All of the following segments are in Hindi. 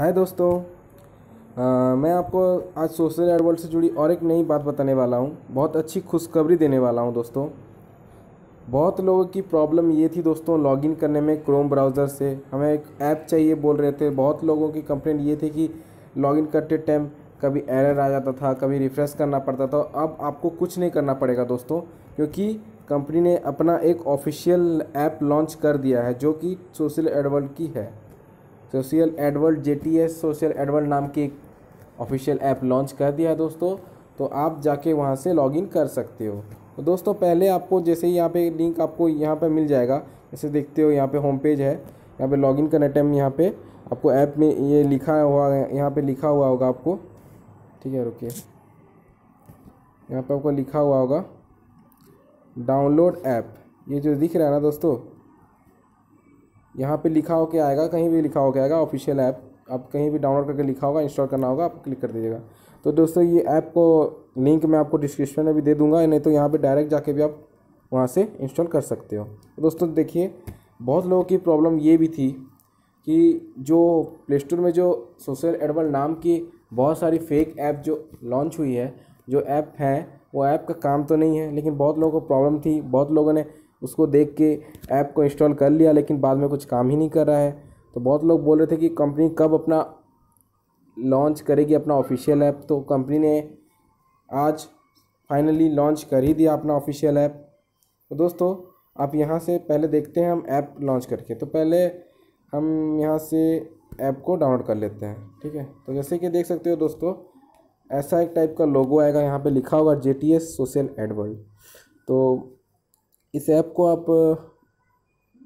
हाय दोस्तों आ, मैं आपको आज सोशल एड से जुड़ी और एक नई बात बताने वाला हूँ बहुत अच्छी खुशखबरी देने वाला हूँ दोस्तों बहुत लोगों की प्रॉब्लम ये थी दोस्तों लॉगिन करने में क्रोम ब्राउज़र से हमें एक ऐप चाहिए बोल रहे थे बहुत लोगों की कंप्लेंट ये थी कि लॉगिन करते टाइम कभी एरर आ जाता था कभी रिफ़्रेश करना पड़ता था अब आपको कुछ नहीं करना पड़ेगा दोस्तों क्योंकि कंपनी ने अपना एक ऑफिशियल ऐप लॉन्च कर दिया है जो कि सोशल एडवर्ल्ड की है social Edward J T S social Edward नाम की एक ऑफिशियल ऐप लॉन्च कर दिया है दोस्तों तो आप जाके वहाँ से लॉगिन कर सकते हो तो दोस्तों पहले आपको जैसे ही यहाँ पे लिंक आपको यहाँ पे मिल जाएगा जैसे देखते हो यहाँ पे होम पेज है यहाँ पे लॉगिन करने टाइम यहाँ पे आपको ऐप में ये लिखा हुआ यहाँ पे लिखा हुआ होगा आपको ठीक है रुकिए यहाँ पे आपको लिखा हुआ होगा डाउनलोड ऐप ये जो दिख रहा है ना दोस्तों यहाँ पे लिखा के आएगा कहीं भी लिखा के आएगा ऑफिशियल ऐप आप कहीं भी डाउनलोड करके लिखा होगा इंस्टॉल करना होगा आप क्लिक कर दीजिएगा तो दोस्तों ये ऐप को लिंक मैं आपको डिस्क्रिप्शन में भी दे दूंगा नहीं तो यहाँ पर डायरेक्ट जाके भी आप वहाँ से इंस्टॉल कर सकते हो तो दोस्तों देखिए बहुत लोगों की प्रॉब्लम ये भी थी कि जो प्ले स्टोर में जो सोशल एडबल नाम की बहुत सारी फेक ऐप जो लॉन्च हुई है जो ऐप है वो ऐप का काम तो नहीं है लेकिन बहुत लोगों को प्रॉब्लम थी बहुत लोगों ने उसको देख के ऐप को इंस्टॉल कर लिया लेकिन बाद में कुछ काम ही नहीं कर रहा है तो बहुत लोग बोल रहे थे कि कंपनी कब अपना लॉन्च करेगी अपना ऑफिशियल ऐप तो कंपनी ने आज फाइनली लॉन्च कर ही दिया अपना ऑफिशियल ऐप तो दोस्तों आप यहाँ से पहले देखते हैं हम ऐप लॉन्च करके तो पहले हम यहाँ से ऐप को डाउनलोड कर लेते हैं ठीक है तो जैसे कि देख सकते हो दोस्तों ऐसा एक टाइप का लोगो आएगा यहाँ पे लिखा होगा J T S social Adworld तो इस ऐप को आप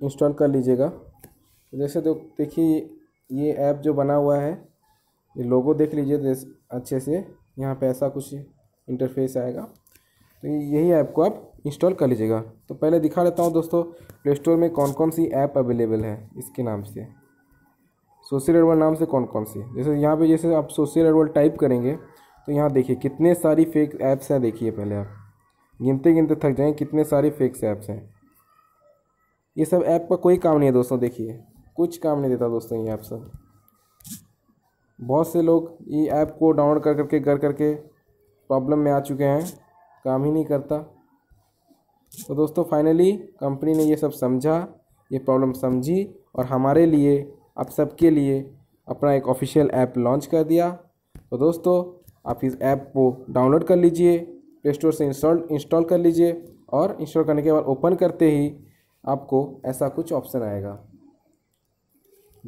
इंस्टॉल कर लीजिएगा जैसे तो देखिए ये ऐप जो बना हुआ है ये लोगो देख लीजिए अच्छे से यहाँ पे ऐसा कुछ इंटरफेस आएगा तो यही ऐप को आप इंस्टॉल कर लीजिएगा तो पहले दिखा देता हूँ दोस्तों प्ले स्टोर में कौन कौन सी ऐप अवेलेबल है इसके नाम से सोशल एडवल नाम से कौन कौन सी जैसे यहाँ पे जैसे आप सोशल एडवल टाइप करेंगे तो यहाँ देखिए कितने सारी फेक ऐप्स हैं देखिए पहले आप गिनते गिनते थक जाएँ कितने सारे फेक्स ऐप्स हैं ये सब ऐप का कोई काम नहीं है दोस्तों देखिए कुछ काम नहीं देता दोस्तों ये ऐप सब बहुत से लोग ये ऐप को डाउनलोड कर करके कर करके प्रॉब्लम में आ चुके हैं काम ही नहीं करता तो दोस्तों फाइनली कंपनी ने ये सब समझा ये प्रॉब्लम समझी और हमारे लिए आप सबके लिए अपना एक ऑफिशियल ऐप लॉन्च कर दिया तो दोस्तों आप इस ऐप को डाउनलोड कर लीजिए प्ले स्टोर से इंस्टॉल इंस्टॉल कर लीजिए और इंस्टॉल करने के बाद ओपन करते ही आपको ऐसा कुछ ऑप्शन आएगा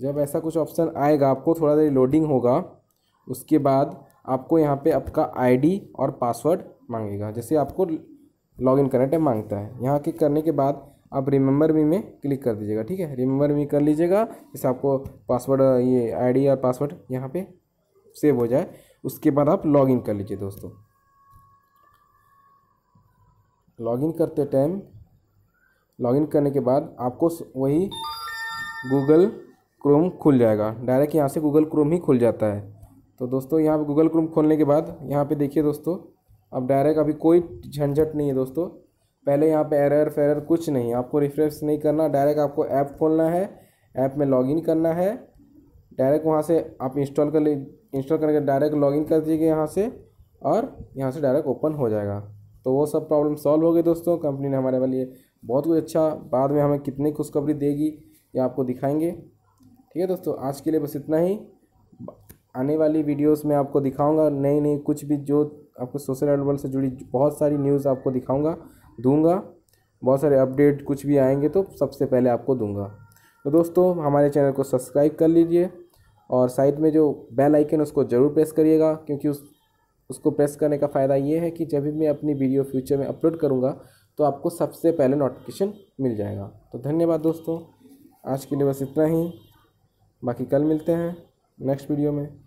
जब ऐसा कुछ ऑप्शन आएगा आपको थोड़ा देर लोडिंग होगा उसके बाद आपको यहाँ पे आपका आईडी और पासवर्ड मांगेगा जैसे आपको लॉगिन करने टाइम मांगता है यहाँ क्लिक करने के बाद आप रिमेंबर मी में क्लिक कर दीजिएगा ठीक है रिमेंबर मी कर लीजिएगा जैसे आपको पासवर्ड ये आईडी और पासवर्ड यहाँ पे सेव हो जाए उसके बाद आप लॉगिन कर लीजिए दोस्तों लॉगिन करते टाइम लॉगिन करने के बाद आपको वही गूगल क्रोम खुल जाएगा डायरेक्ट यहाँ से गूगल क्रोम ही खुल जाता है तो दोस्तों यहाँ पर गूगल क्रोम खोलने के बाद यहाँ पे देखिए दोस्तों अब डायरेक्ट अभी कोई झंझट नहीं है दोस्तों पहले यहाँ पे एरर फेरर कुछ नहीं आपको रिफ्रेश नहीं करना डायरेक्ट आपको ऐप खोलना है ऐप में लॉगिन करना है डायरेक्ट वहाँ से आप इंस्टॉल कर ले इंस्टॉल करके डायरेक्ट लॉगिन कर दीजिएगा यहाँ से और यहाँ से डायरेक्ट ओपन हो जाएगा तो वो सब प्रॉब्लम सॉल्व हो गई दोस्तों कंपनी ने हमारे वाले बहुत कुछ अच्छा बाद में हमें कितनी खुशखबरी देगी ये आपको दिखाएंगे ठीक है दोस्तों आज के लिए बस इतना ही आने वाली वीडियोस में आपको दिखाऊंगा नई नई कुछ भी जो आपको सोशल एडवल से जुड़ी बहुत सारी न्यूज़ आपको दिखाऊंगा दूंगा बहुत सारे अपडेट कुछ भी आएंगे तो सबसे पहले आपको दूंगा तो दोस्तों हमारे चैनल को सब्सक्राइब कर लीजिए और साइड में जो बेल आइकन उसको ज़रूर प्रेस करिएगा क्योंकि उस उसको प्रेस करने का फ़ायदा ये है कि जब भी मैं अपनी वीडियो फ्यूचर में अपलोड करूँगा तो आपको सबसे पहले नोटिफिकेशन मिल जाएगा तो धन्यवाद दोस्तों आज के लिए बस इतना ही बाकी कल मिलते हैं नेक्स्ट वीडियो में